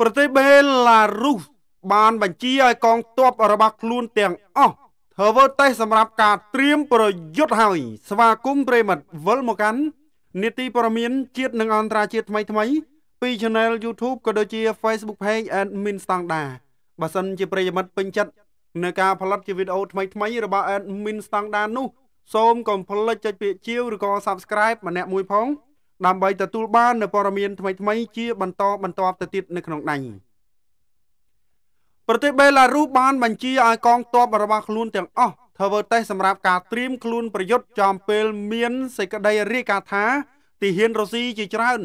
ប្រទេសបេឡារុសបាន បញ្ជាឲ្យកងទ័ពរបស់ខ្លួនទាំងអស់ធ្វើតេស្តសម្រាប់ការត្រៀមប្រយុទ្ធហើយ ស្វាគមន៍ប្រិមិត្តវិលមកកាន់នីតិព័រមានជាតិនិងអន្តរជាតិថ្មីថ្មី ពី Channel YouTube ក៏ដូចជា Facebook Page Admin Standard បើសិនជាប្រិមិត្តពេញចិត្តនៅការផលិតជាវីដេអូថ្មីថ្មីរបស់ Admin Standard នោះសូមកុំភ្លេចចុចពាក្យជាវឬក៏ Subscribe ម្នាក់មួយផងដើម្បីទទួលបាននូវព័ត៌មានថ្មីៗជាបន្តបន្ទាប់ទៅទៀតនៅក្នុងដៃប្រទេសបេឡារុសបាន បញ្ជាឲ្យកងទ័ពរបស់ខ្លួនទាំងអស់ធ្វើតេស្តសម្រាប់ការត្រៀមខ្លួនប្រយុទ្ធចំពេលមាន សេចក្តីរាយការណ៍ថាទីហ៊ានរុស្ស៊ីជាច្រើន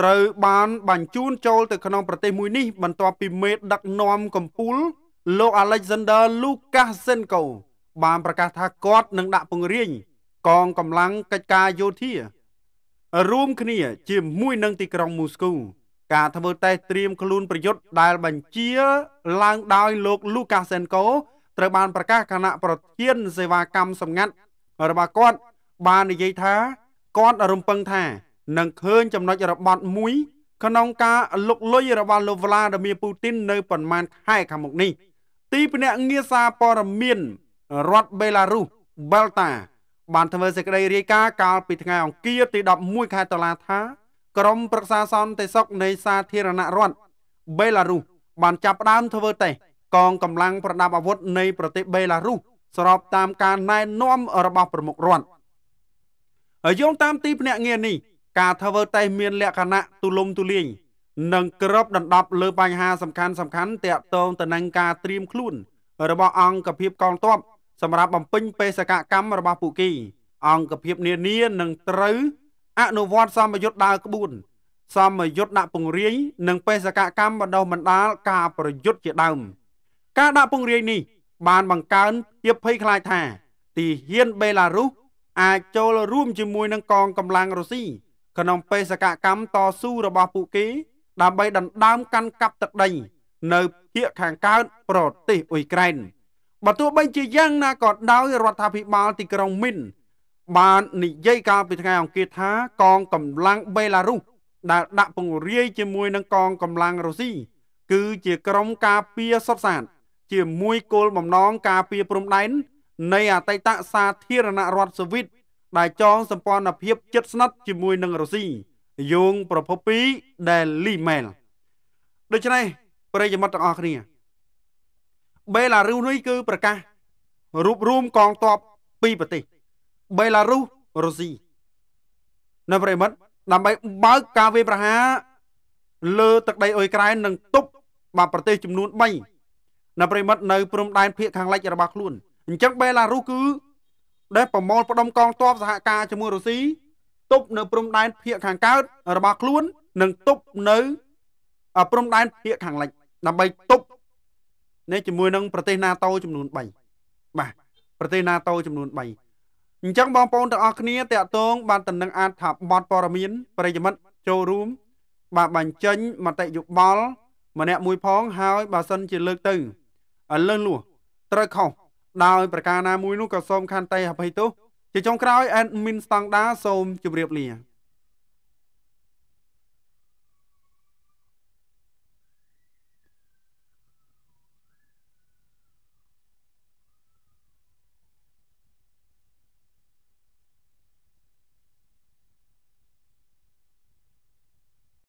ត្រូវបានបញ្ជូនចូលទៅក្នុងប្រទេសមួយនេះ បន្ទាប់ពីមេដឹកនាំកំពូលលោក Alexander Lukashenko បានប្រកាសថាគាត់នឹងដាក់ពង្រាយកងកម្លាំងកិច្ចការយោធារួមគ្នាជាមួយនឹងទីក្រុងមូស្គូ ការធ្វើតេស្តត្រៀមខ្លួនប្រយុទ្ធដែលបញ្ជាឡើងដោយលោកលូកាសេនកូត្រូវបានប្រកាសគណៈប្រធាន សេវាកម្មសម្ងាត់របស់គាត់ បាននិយាយថាគាត់រំពឹងថានឹងឃើញចំណុចរបត់មួយ ក្នុងការលុកលុយរបស់លោកវ្លាឌីមៀពូទីននៅប្រមាណខែខាងមុខនេះទីភ្នាក់ងារសារព័ត៌មានរដ្ឋបេឡារុសបេលតាបានធ្វើសេចក្តីរាយការណ៍កាលពីថ្ងៃអង្គារទី11ខែតុលាថាក្រមប្រឹក្សាសន្តិសុខនៃសាធារណរដ្ឋបេឡារុសបានចាប់ផ្ដើមធ្វើតេស្តកងកម្លាំងប្រដាប់អាវុធនៃប្រទេសបេឡារុសស្របតាមការណែនាំរបស់ប្រមុខរដ្ឋហើយយោងតាមទីភ្នាក់ងារនេះការធ្វើតេស្តមានលក្ខណៈទូលំទូលាយនិងគ្របដណ្ដប់លើបញ្ហាសំខាន់សំខាន់ទាក់ទងទៅនឹងការត្រៀមខ្លួនរបស់អង្គភាពកងទ័ពសម្រាប់បំពេញបេសកកម្មរបស់ពួកគេអង្គភាពនានានឹងត្រូវអនុវត្តសមយុទ្ធដើរក្បួនសមយុទ្ធដាក់ពង្រាយនិងបេសកកម្មបណ្ដុះបណ្ដាលការប្រយុទ្ធជាដើមការដាក់ពង្រាយនេះបានបង្កើនភាពភ័យខ្លាចថាទីហ៊ានបេឡារុសអាចចូលរួមជាមួយនឹងកងកម្លាំងរុស្ស៊ីក្នុងបេសកកម្មតស៊ូរបស់ពួកគេដើម្បីដណ្ដើមកាន់កាប់ទឹកដីនៅភាគខាងកើតប្រទេសអ៊ុយក្រែន។បើទោះបីជាយ៉ាងណាក៏ដោយរដ្ឋាភិបាលទីក្រុងមីនបាននិយាយកាលពីថ្ងៃអង្គារថាកងកម្លាំងបេឡារុសដែលដាក់ពង្រាយជាមួយនឹងកងកម្លាំងរុស្ស៊ីគឺជាក្រុមការពារសុទ្ធសាធជាមួយគោលបំណងការពារព្រំដែននៃអតីតសាធារណរដ្ឋសូវៀតដែលចងសម្ព័ន្ធភាពជិតស្និទ្ធជាមួយនឹងរុស្ស៊ីយោងប្រភពពី Daily Mail ដូច្នេះប្រិយមិត្តទាំងអស់គ្នាបេឡារុសនេះគឺប្រកាសរួបរวมកងទ័ពពីរប្រទេសបេឡារុសរុស្ស៊ីនៅប្រិមិត្តដើម្បីបើកការវាយប្រហារលើទឹកដីអ៊ុយក្រែននិងទប់បាទប្រទេសចំនួន3នៅប្រិមិត្តនៅព្រំដែនភៀកខាងលិចរបស់ខ្លួនអញ្ចឹងបេឡារុសគឺដែលប្រមូលផ្ដុំកងទ័ពសហការជាមួយរុស្ស៊ីទប់នៅព្រំដែនភៀកខាងកើត របស់ខ្លួន និងទប់នៅព្រំដែនភៀកខាងលិចដើម្បីទប់ណាជាមួយនឹងប្រទេស NATO ចំនួន3បាទប្រទេស NATO ចំនួន3អញ្ចឹងបងប្អូនទាំងអស់គ្នាតកតងបានតំណែងអាចថាបតព័រមានប្រិយមិត្តចូលរួមបាទបញ្ចេញមតិយោបល់ម្នាក់មួយផងហើយបើសិន ជាលើកទៅលើកលួសត្រូវខុសដោយប្រការណាមួយនោះក៏សូមខន្តីអភ័យទោសជាចុងក្រោយ admin ស្តង់ដាសូមជម្រាបលា